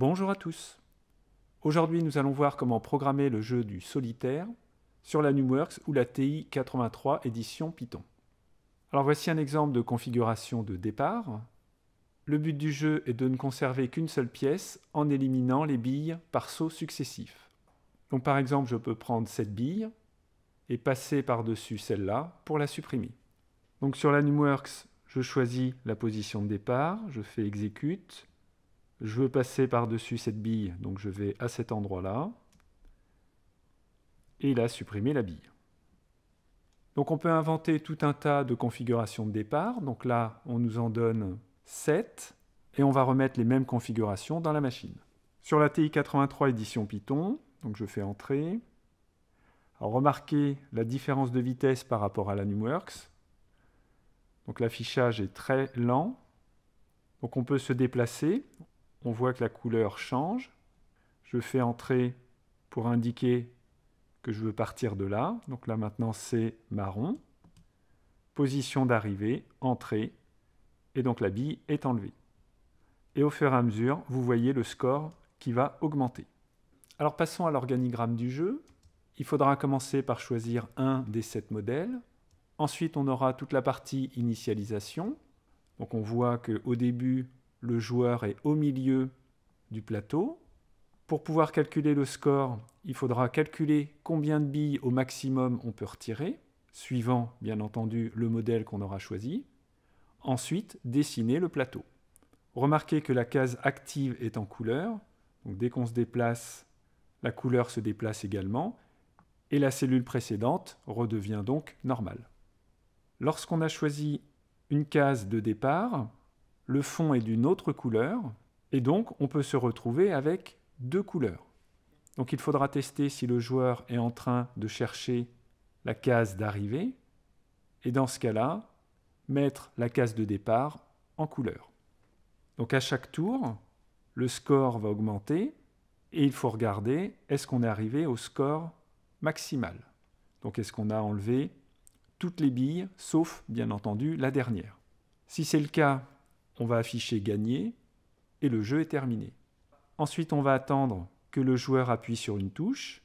Bonjour à tous. Aujourd'hui, nous allons voir comment programmer le jeu du solitaire sur la NumWorks ou la TI 83 édition Python. Alors voici un exemple de configuration de départ. Le but du jeu est de ne conserver qu'une seule pièce en éliminant les billes par saut successif. Donc par exemple, je peux prendre cette bille et passer par-dessus celle-là pour la supprimer. Donc sur la NumWorks, je choisis la position de départ, je fais exécute, je veux passer par-dessus cette bille, donc je vais à cet endroit-là. Et là, supprimer la bille. Donc on peut inventer tout un tas de configurations de départ. Donc là, on nous en donne 7 et on va remettre les mêmes configurations dans la machine. Sur la TI-83 édition Python, donc je fais Entrée. Alors remarquez la différence de vitesse par rapport à la NumWorks. Donc l'affichage est très lent. Donc on peut se déplacer on voit que la couleur change. Je fais entrer pour indiquer que je veux partir de là. Donc là maintenant c'est marron. Position d'arrivée, entrée. Et donc la bille est enlevée. Et au fur et à mesure, vous voyez le score qui va augmenter. Alors passons à l'organigramme du jeu. Il faudra commencer par choisir un des sept modèles. Ensuite, on aura toute la partie initialisation. Donc on voit qu'au début, le joueur est au milieu du plateau. Pour pouvoir calculer le score, il faudra calculer combien de billes au maximum on peut retirer, suivant bien entendu le modèle qu'on aura choisi. Ensuite, dessiner le plateau. Remarquez que la case active est en couleur, donc dès qu'on se déplace, la couleur se déplace également, et la cellule précédente redevient donc normale. Lorsqu'on a choisi une case de départ, le fond est d'une autre couleur, et donc on peut se retrouver avec deux couleurs. Donc il faudra tester si le joueur est en train de chercher la case d'arrivée, et dans ce cas-là, mettre la case de départ en couleur. Donc à chaque tour, le score va augmenter, et il faut regarder est-ce qu'on est arrivé au score maximal. Donc est-ce qu'on a enlevé toutes les billes, sauf bien entendu la dernière. Si c'est le cas, on va afficher gagné et le jeu est terminé. Ensuite, on va attendre que le joueur appuie sur une touche.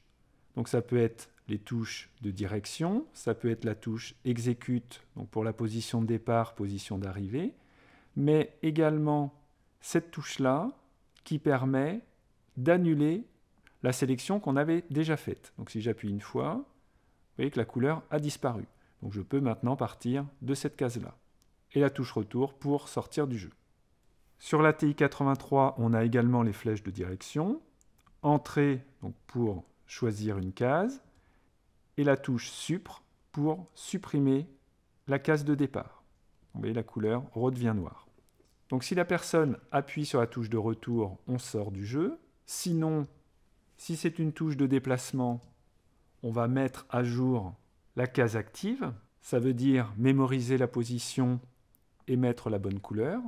Donc ça peut être les touches de direction, ça peut être la touche exécute, donc pour la position de départ, position d'arrivée, mais également cette touche-là qui permet d'annuler la sélection qu'on avait déjà faite. Donc si j'appuie une fois, vous voyez que la couleur a disparu. Donc je peux maintenant partir de cette case-là et la touche retour pour sortir du jeu. Sur la TI-83, on a également les flèches de direction, entrée donc pour choisir une case, et la touche supre pour supprimer la case de départ. Vous voyez, la couleur redevient noire. Donc si la personne appuie sur la touche de retour, on sort du jeu. Sinon, si c'est une touche de déplacement, on va mettre à jour la case active. Ça veut dire mémoriser la position mettre la bonne couleur.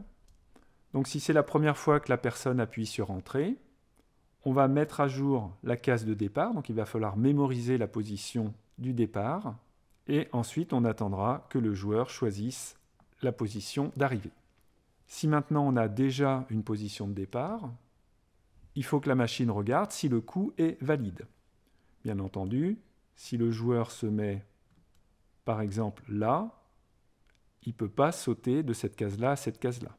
Donc si c'est la première fois que la personne appuie sur Entrée, on va mettre à jour la case de départ, donc il va falloir mémoriser la position du départ, et ensuite on attendra que le joueur choisisse la position d'arrivée. Si maintenant on a déjà une position de départ, il faut que la machine regarde si le coup est valide. Bien entendu, si le joueur se met par exemple là, il ne peut pas sauter de cette case-là à cette case-là,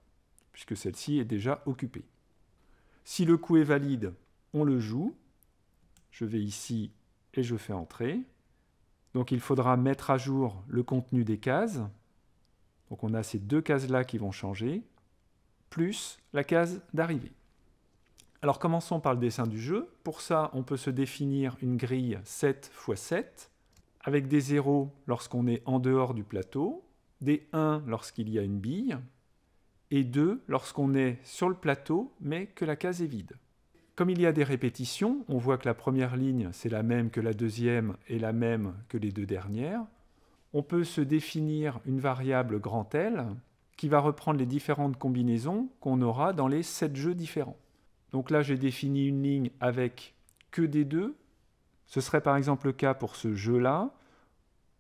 puisque celle-ci est déjà occupée. Si le coup est valide, on le joue. Je vais ici et je fais entrer. Donc il faudra mettre à jour le contenu des cases. Donc on a ces deux cases-là qui vont changer, plus la case d'arrivée. Alors commençons par le dessin du jeu. Pour ça, on peut se définir une grille 7 x 7, avec des zéros lorsqu'on est en dehors du plateau, des 1 lorsqu'il y a une bille et 2 lorsqu'on est sur le plateau mais que la case est vide. Comme il y a des répétitions, on voit que la première ligne c'est la même que la deuxième et la même que les deux dernières. On peut se définir une variable grand L qui va reprendre les différentes combinaisons qu'on aura dans les 7 jeux différents. Donc là j'ai défini une ligne avec que des deux. Ce serait par exemple le cas pour ce jeu-là,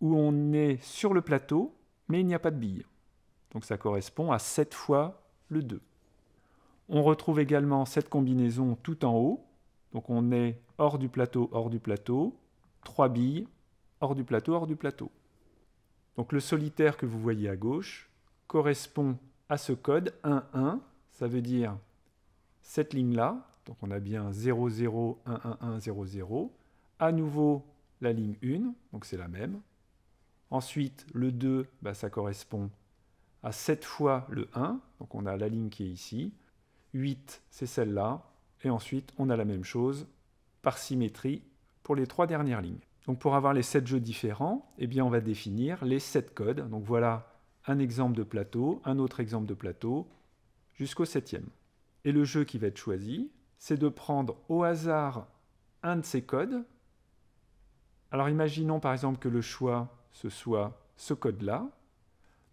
où on est sur le plateau mais il n'y a pas de billes, Donc ça correspond à 7 fois le 2. On retrouve également cette combinaison tout en haut. Donc on est hors du plateau, hors du plateau, 3 billes, hors du plateau, hors du plateau. Donc le solitaire que vous voyez à gauche correspond à ce code 1, 1. Ça veut dire cette ligne-là. Donc on a bien 0, 0, 1, 1, 1, 0, 0. À nouveau la ligne 1, donc c'est la même. Ensuite, le 2, bah, ça correspond à 7 fois le 1. Donc on a la ligne qui est ici. 8, c'est celle-là. Et ensuite, on a la même chose par symétrie pour les trois dernières lignes. Donc pour avoir les 7 jeux différents, eh bien on va définir les 7 codes. Donc voilà un exemple de plateau, un autre exemple de plateau, jusqu'au 7 septième. Et le jeu qui va être choisi, c'est de prendre au hasard un de ces codes. Alors imaginons par exemple que le choix ce soit ce code-là.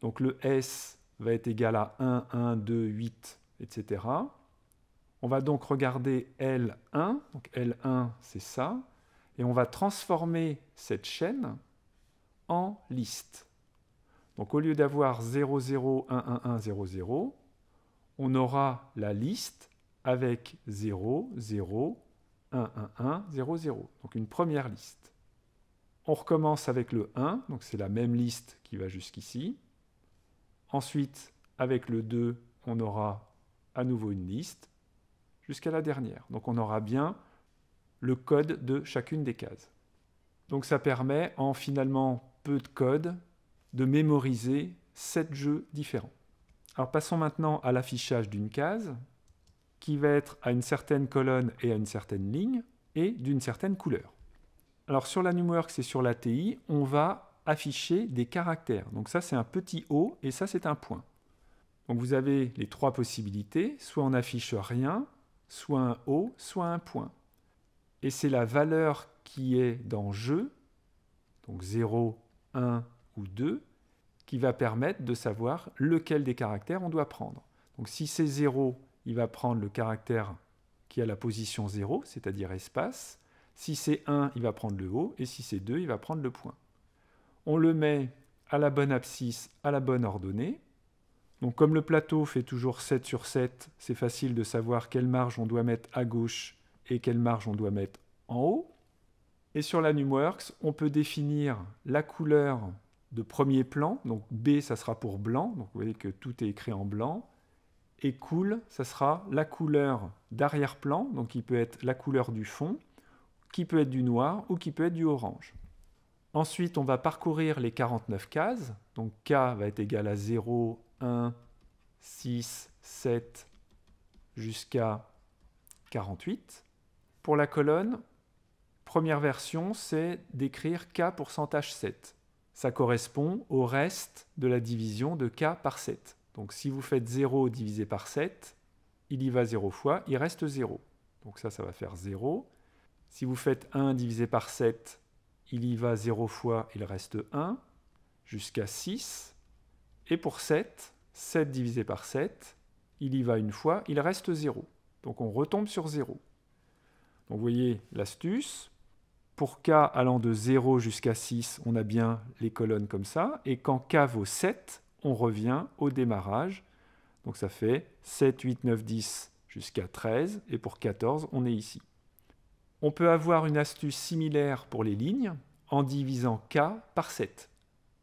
Donc le S va être égal à 1, 1, 2, 8, etc. On va donc regarder L1, donc L1 c'est ça, et on va transformer cette chaîne en liste. Donc au lieu d'avoir 0, 0, 1, 1, 1, 0, 0, on aura la liste avec 0, 0, 1, 1, 1, 0, 0. Donc une première liste. On recommence avec le 1, donc c'est la même liste qui va jusqu'ici. Ensuite, avec le 2, on aura à nouveau une liste jusqu'à la dernière. Donc on aura bien le code de chacune des cases. Donc ça permet, en finalement peu de code, de mémoriser 7 jeux différents. Alors passons maintenant à l'affichage d'une case, qui va être à une certaine colonne et à une certaine ligne, et d'une certaine couleur alors sur la NumWorks c'est sur l'ATI, on va afficher des caractères. Donc ça, c'est un petit O et ça, c'est un point. Donc vous avez les trois possibilités, soit on affiche rien, soit un O, soit un point. Et c'est la valeur qui est dans jeu, donc 0, 1 ou 2, qui va permettre de savoir lequel des caractères on doit prendre. Donc si c'est 0, il va prendre le caractère qui a la position 0, c'est-à-dire espace. Si c'est 1, il va prendre le haut, et si c'est 2, il va prendre le point. On le met à la bonne abscisse, à la bonne ordonnée. Donc comme le plateau fait toujours 7 sur 7, c'est facile de savoir quelle marge on doit mettre à gauche et quelle marge on doit mettre en haut. Et sur la NumWorks, on peut définir la couleur de premier plan. Donc B, ça sera pour blanc. Donc vous voyez que tout est écrit en blanc. Et cool, ça sera la couleur d'arrière-plan. Donc il peut être la couleur du fond qui peut être du noir ou qui peut être du orange. Ensuite, on va parcourir les 49 cases. Donc K va être égal à 0, 1, 6, 7, jusqu'à 48. Pour la colonne, première version, c'est d'écrire K pourcentage 7. Ça correspond au reste de la division de K par 7. Donc si vous faites 0 divisé par 7, il y va 0 fois, il reste 0. Donc ça, ça va faire 0. Si vous faites 1 divisé par 7, il y va 0 fois, il reste 1, jusqu'à 6. Et pour 7, 7 divisé par 7, il y va une fois, il reste 0. Donc on retombe sur 0. Donc vous voyez l'astuce. Pour k allant de 0 jusqu'à 6, on a bien les colonnes comme ça. Et quand k vaut 7, on revient au démarrage. Donc ça fait 7, 8, 9, 10 jusqu'à 13. Et pour 14, on est ici. On peut avoir une astuce similaire pour les lignes en divisant k par 7.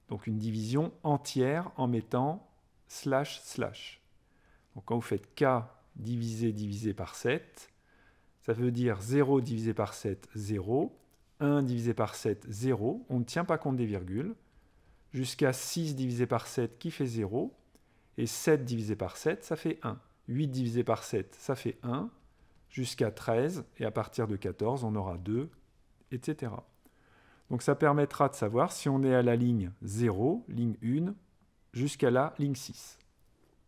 Donc une division entière en mettant slash slash. Donc quand vous faites k divisé divisé par 7, ça veut dire 0 divisé par 7, 0, 1 divisé par 7, 0, on ne tient pas compte des virgules, jusqu'à 6 divisé par 7 qui fait 0, et 7 divisé par 7, ça fait 1. 8 divisé par 7, ça fait 1, jusqu'à 13, et à partir de 14, on aura 2, etc. Donc ça permettra de savoir si on est à la ligne 0, ligne 1, jusqu'à la ligne 6.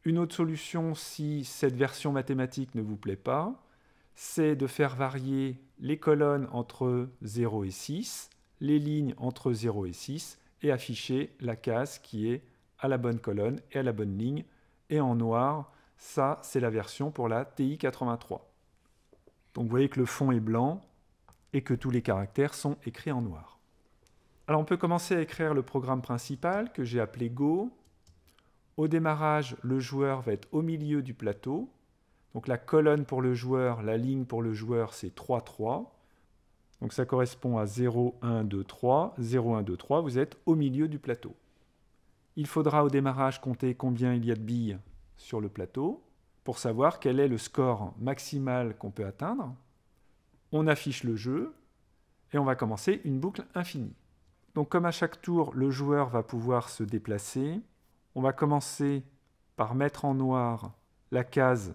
Une autre solution, si cette version mathématique ne vous plaît pas, c'est de faire varier les colonnes entre 0 et 6, les lignes entre 0 et 6, et afficher la case qui est à la bonne colonne et à la bonne ligne. Et en noir, ça c'est la version pour la TI83. Donc vous voyez que le fond est blanc et que tous les caractères sont écrits en noir. Alors on peut commencer à écrire le programme principal que j'ai appelé Go. Au démarrage, le joueur va être au milieu du plateau. Donc la colonne pour le joueur, la ligne pour le joueur, c'est 3, 3. Donc ça correspond à 0, 1, 2, 3. 0, 1, 2, 3, vous êtes au milieu du plateau. Il faudra au démarrage compter combien il y a de billes sur le plateau pour savoir quel est le score maximal qu'on peut atteindre. On affiche le jeu et on va commencer une boucle infinie. Donc comme à chaque tour, le joueur va pouvoir se déplacer, on va commencer par mettre en noir la case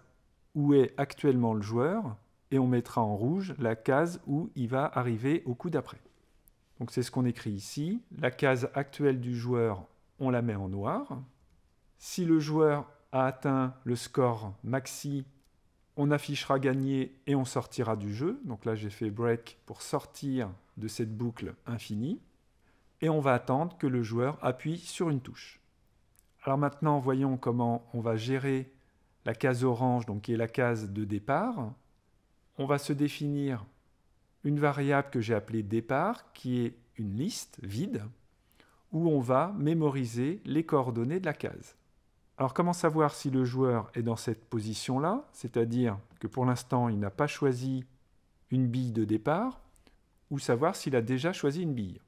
où est actuellement le joueur et on mettra en rouge la case où il va arriver au coup d'après. Donc c'est ce qu'on écrit ici. La case actuelle du joueur, on la met en noir. Si le joueur a atteint le score maxi, on affichera gagné et on sortira du jeu. Donc là, j'ai fait break pour sortir de cette boucle infinie. Et on va attendre que le joueur appuie sur une touche. Alors maintenant, voyons comment on va gérer la case orange, donc qui est la case de départ. On va se définir une variable que j'ai appelée départ, qui est une liste vide, où on va mémoriser les coordonnées de la case. Alors comment savoir si le joueur est dans cette position-là, c'est-à-dire que pour l'instant il n'a pas choisi une bille de départ, ou savoir s'il a déjà choisi une bille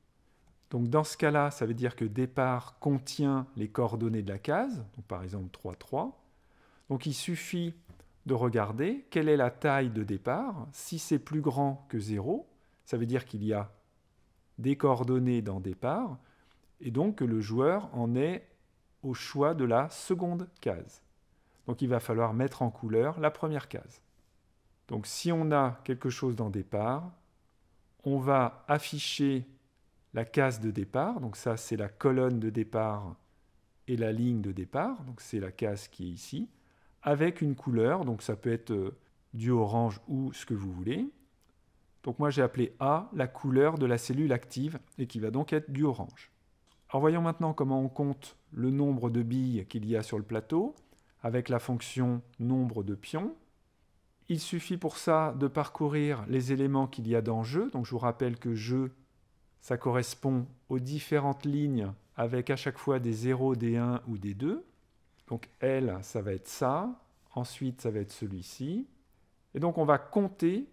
Donc dans ce cas-là, ça veut dire que départ contient les coordonnées de la case, par exemple 3, 3. Donc il suffit de regarder quelle est la taille de départ. Si c'est plus grand que 0, ça veut dire qu'il y a des coordonnées dans départ, et donc que le joueur en est au choix de la seconde case. Donc il va falloir mettre en couleur la première case. Donc si on a quelque chose dans départ, on va afficher la case de départ. Donc ça, c'est la colonne de départ et la ligne de départ. Donc c'est la case qui est ici, avec une couleur. Donc ça peut être euh, du orange ou ce que vous voulez. Donc moi, j'ai appelé A la couleur de la cellule active et qui va donc être du orange. Alors voyons maintenant comment on compte le nombre de billes qu'il y a sur le plateau avec la fonction nombre de pions. Il suffit pour ça de parcourir les éléments qu'il y a dans jeu. Donc je vous rappelle que jeu, ça correspond aux différentes lignes avec à chaque fois des 0, des 1 ou des 2. Donc L, ça va être ça. Ensuite, ça va être celui-ci. Et donc on va compter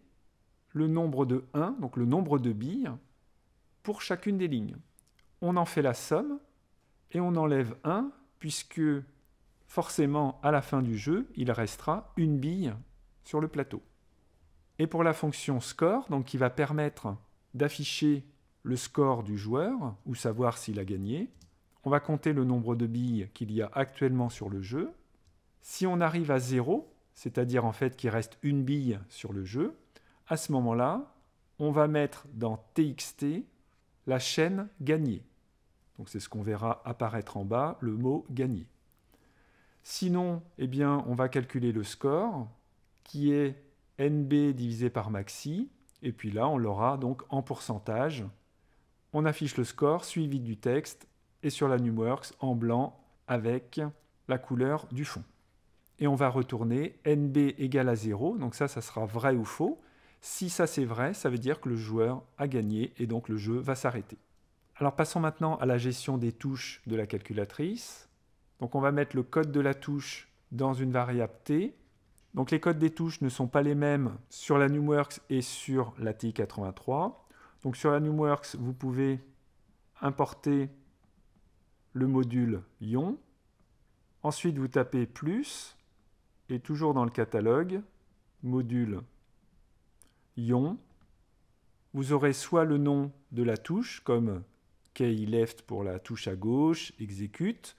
le nombre de 1, donc le nombre de billes, pour chacune des lignes. On en fait la somme et on enlève 1, puisque forcément, à la fin du jeu, il restera une bille sur le plateau. Et pour la fonction score, donc qui va permettre d'afficher le score du joueur ou savoir s'il a gagné, on va compter le nombre de billes qu'il y a actuellement sur le jeu. Si on arrive à 0, c'est-à-dire en fait qu'il reste une bille sur le jeu, à ce moment-là, on va mettre dans TXT la chaîne gagnée. Donc c'est ce qu'on verra apparaître en bas, le mot gagné. Sinon, eh bien, on va calculer le score, qui est NB divisé par maxi, et puis là, on l'aura donc en pourcentage. On affiche le score suivi du texte, et sur la NumWorks, en blanc, avec la couleur du fond. Et on va retourner NB égale à 0, donc ça, ça sera vrai ou faux. Si ça c'est vrai, ça veut dire que le joueur a gagné, et donc le jeu va s'arrêter. Alors passons maintenant à la gestion des touches de la calculatrice. Donc on va mettre le code de la touche dans une variable t. Donc les codes des touches ne sont pas les mêmes sur la NumWorks et sur la TI83. Donc sur la NumWorks, vous pouvez importer le module ion. Ensuite, vous tapez plus et toujours dans le catalogue, module ion. Vous aurez soit le nom de la touche comme key left pour la touche à gauche, exécute,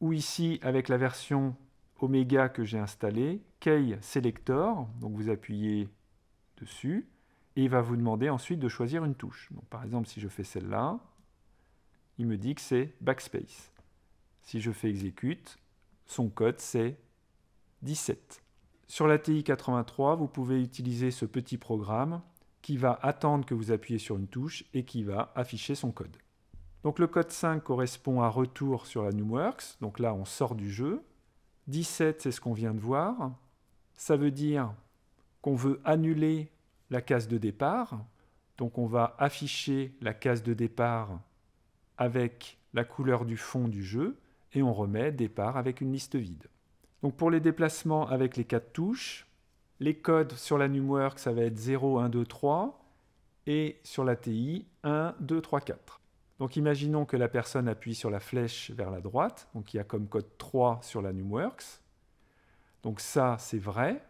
ou ici avec la version Omega que j'ai installée, key selector, donc vous appuyez dessus, et il va vous demander ensuite de choisir une touche. par exemple, si je fais celle-là, il me dit que c'est backspace. Si je fais exécute, son code c'est 17. Sur la TI-83, vous pouvez utiliser ce petit programme qui va attendre que vous appuyez sur une touche et qui va afficher son code. Donc le code 5 correspond à retour sur la NumWorks, donc là on sort du jeu. 17 c'est ce qu'on vient de voir, ça veut dire qu'on veut annuler la case de départ, donc on va afficher la case de départ avec la couleur du fond du jeu et on remet départ avec une liste vide. Donc pour les déplacements avec les quatre touches, les codes sur la NumWorks ça va être 0, 1, 2, 3 et sur la TI 1, 2, 3, 4. Donc imaginons que la personne appuie sur la flèche vers la droite, donc il y a comme code 3 sur la NumWorks. Donc ça, c'est vrai.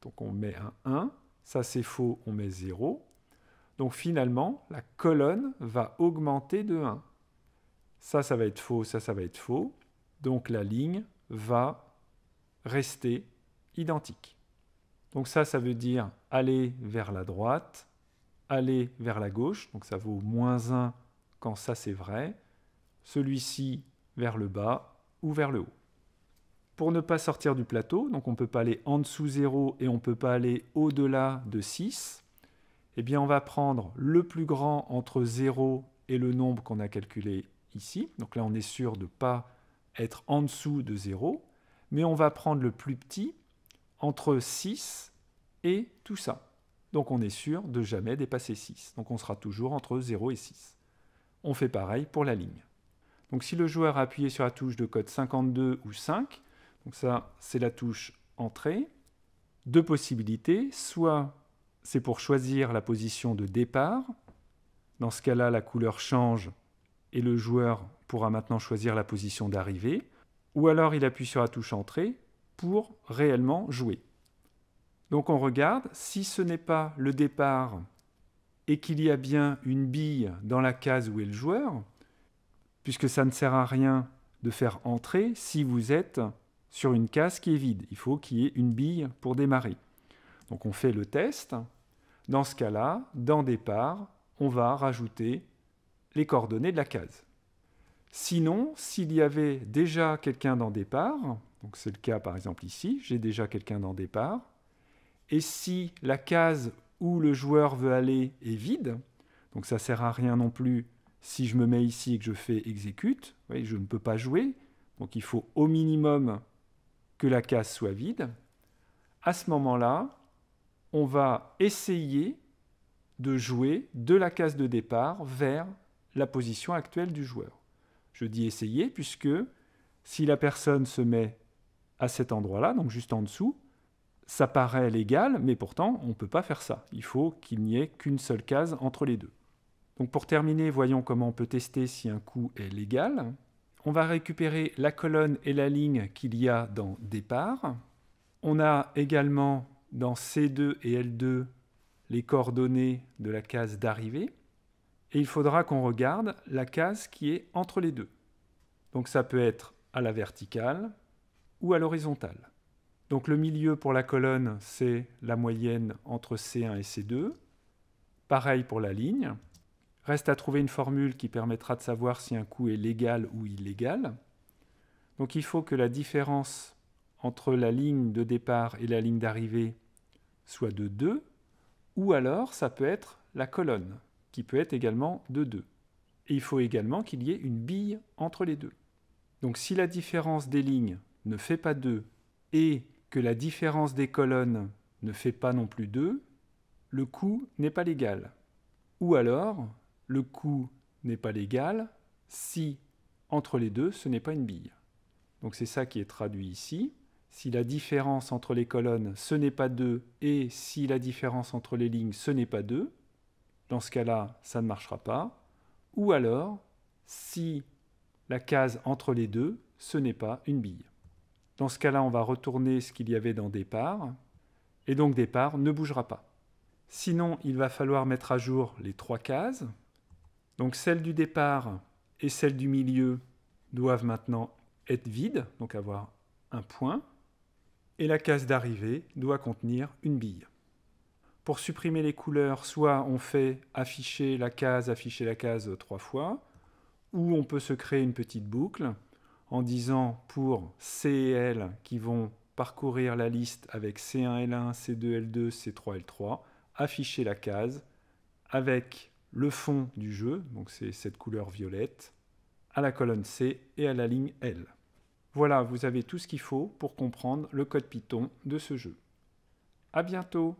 Donc on met un 1. Ça, c'est faux, on met 0. Donc finalement, la colonne va augmenter de 1. Ça, ça va être faux, ça, ça va être faux. Donc la ligne va rester identique. Donc ça, ça veut dire aller vers la droite, aller vers la gauche. Donc ça vaut moins 1 quand ça c'est vrai, celui-ci vers le bas ou vers le haut. Pour ne pas sortir du plateau, donc on ne peut pas aller en dessous 0 et on ne peut pas aller au-delà de 6, eh bien on va prendre le plus grand entre 0 et le nombre qu'on a calculé ici. Donc là on est sûr de ne pas être en dessous de 0, mais on va prendre le plus petit entre 6 et tout ça. Donc on est sûr de jamais dépasser 6. Donc on sera toujours entre 0 et 6. On fait pareil pour la ligne. Donc si le joueur a appuyé sur la touche de code 52 ou 5, donc ça c'est la touche entrée, deux possibilités, soit c'est pour choisir la position de départ, dans ce cas-là la couleur change et le joueur pourra maintenant choisir la position d'arrivée, ou alors il appuie sur la touche entrée pour réellement jouer. Donc on regarde, si ce n'est pas le départ et qu'il y a bien une bille dans la case où est le joueur, puisque ça ne sert à rien de faire entrer si vous êtes sur une case qui est vide. Il faut qu'il y ait une bille pour démarrer. Donc on fait le test. Dans ce cas-là, dans départ, on va rajouter les coordonnées de la case. Sinon, s'il y avait déjà quelqu'un dans départ, donc c'est le cas par exemple ici, j'ai déjà quelqu'un dans départ, et si la case où le joueur veut aller est vide. Donc ça sert à rien non plus si je me mets ici et que je fais exécute. je ne peux pas jouer. Donc il faut au minimum que la case soit vide. À ce moment-là, on va essayer de jouer de la case de départ vers la position actuelle du joueur. Je dis essayer puisque si la personne se met à cet endroit-là, donc juste en dessous, ça paraît légal, mais pourtant, on ne peut pas faire ça. Il faut qu'il n'y ait qu'une seule case entre les deux. Donc pour terminer, voyons comment on peut tester si un coup est légal. On va récupérer la colonne et la ligne qu'il y a dans départ. On a également dans C2 et L2 les coordonnées de la case d'arrivée. Et il faudra qu'on regarde la case qui est entre les deux. Donc ça peut être à la verticale ou à l'horizontale. Donc le milieu pour la colonne, c'est la moyenne entre C1 et C2. Pareil pour la ligne. Reste à trouver une formule qui permettra de savoir si un coût est légal ou illégal. Donc il faut que la différence entre la ligne de départ et la ligne d'arrivée soit de 2, ou alors ça peut être la colonne, qui peut être également de 2. Et il faut également qu'il y ait une bille entre les deux. Donc si la différence des lignes ne fait pas 2 et que la différence des colonnes ne fait pas non plus 2, le coût n'est pas légal. Ou alors, le coût n'est pas légal si, entre les deux, ce n'est pas une bille. Donc c'est ça qui est traduit ici. Si la différence entre les colonnes, ce n'est pas 2, et si la différence entre les lignes, ce n'est pas 2, dans ce cas-là, ça ne marchera pas. Ou alors, si la case entre les deux, ce n'est pas une bille. Dans ce cas-là, on va retourner ce qu'il y avait dans départ, et donc départ ne bougera pas. Sinon, il va falloir mettre à jour les trois cases. Donc celle du départ et celle du milieu doivent maintenant être vides, donc avoir un point, et la case d'arrivée doit contenir une bille. Pour supprimer les couleurs, soit on fait afficher la case, afficher la case trois fois, ou on peut se créer une petite boucle en disant pour C et L qui vont parcourir la liste avec C1L1, C2L2, C3L3, afficher la case avec le fond du jeu, donc c'est cette couleur violette, à la colonne C et à la ligne L. Voilà, vous avez tout ce qu'il faut pour comprendre le code Python de ce jeu. A bientôt